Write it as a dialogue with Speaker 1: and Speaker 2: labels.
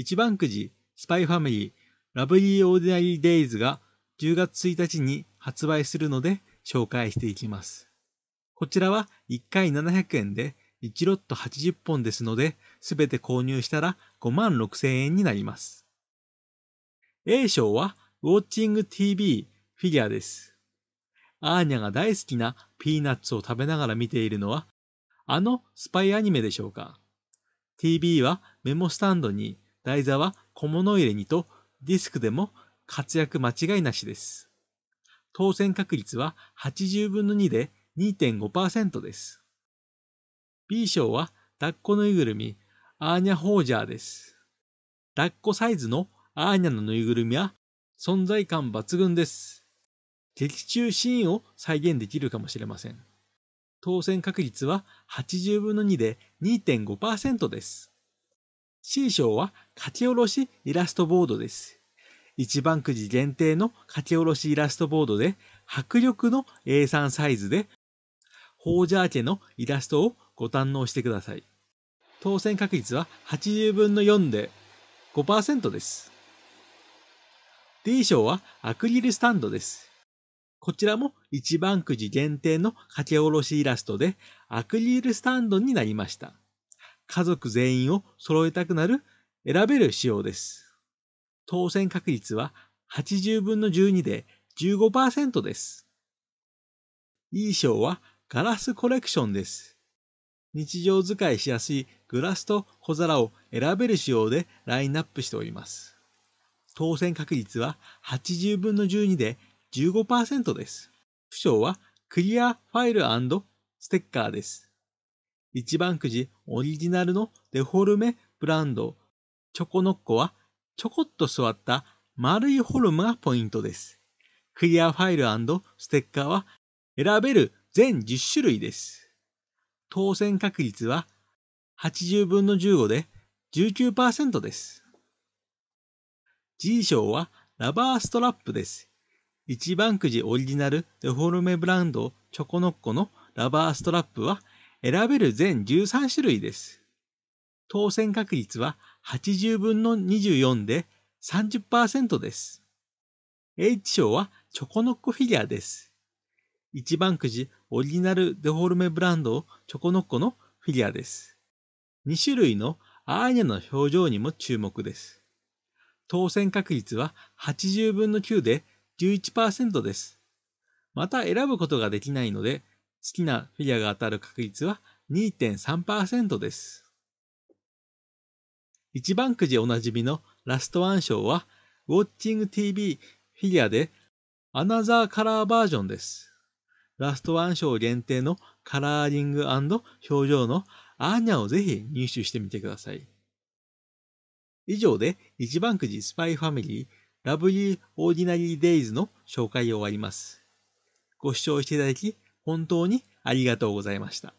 Speaker 1: 一番くじ、スパイファミリー、ラブリーオーディナリーデイズが10月1日に発売するので紹介していきます。こちらは1回700円で1ロット80本ですので、すべて購入したら5万6千円になります。A 賞はウォッチング TV フィギュアです。アーニャが大好きなピーナッツを食べながら見ているのは、あのスパイアニメでしょうか。TV はメモスタンドに台座は小物入れにとディスクでも活躍間違いなしです。当選確率は80分の2で2.5%です。B 賞は抱っこぬいぐるみアーニャ・ホージャーです。抱っこサイズのアーニャのぬいぐるみは存在感抜群です。劇中シーンを再現できるかもしれません。当選確率は80分の2で2.5%です。C 賞は書き下ろしイラストボードです。一番くじ限定の書き下ろしイラストボードで、迫力の A3 サイズで、ホージャー家のイラストをご堪能してください。当選確率は80分の4で5%です。D 賞はアクリルスタンドです。こちらも一番くじ限定の書き下ろしイラストでアクリルスタンドになりました。家族全員を揃えたくなる選べる仕様です。当選確率は80分の12で15%です。いい賞はガラスコレクションです。日常使いしやすいグラスと小皿を選べる仕様でラインナップしております。当選確率は80分の12で15%です。不賞はクリアファイルステッカーです。一番くじオリジナルのデフォルメブランド、チョコノッコはちょこっと座った丸いフォルムがポイントです。クリアファイルステッカーは選べる全10種類です。当選確率は80分の15で19%です。G 賞はラバーストラップです。一番くじオリジナルデフォルメブランドチョコノッコのラバーストラップは選べる全13種類です。当選確率は80分の24で30%です。H 賞はチョコノッコフィギュアです。一番くじオリジナルデフォルメブランドチョコノッコのフィギュアです。2種類のアーニャの表情にも注目です。当選確率は80分の9で11%です。また選ぶことができないので好きなフィギュアが当たる確率は2.3%です。一番くじおなじみのラストワン賞は、ウォッチング TV フィギュアでアナザーカラーバージョンです。ラストワン賞限定のカラーリング表情のアーニャをぜひ入手してみてください。以上で一番くじスパイファミリーラブリーオーディナリーデイズの紹介を終わります。ご視聴していただき本当にありがとうございました。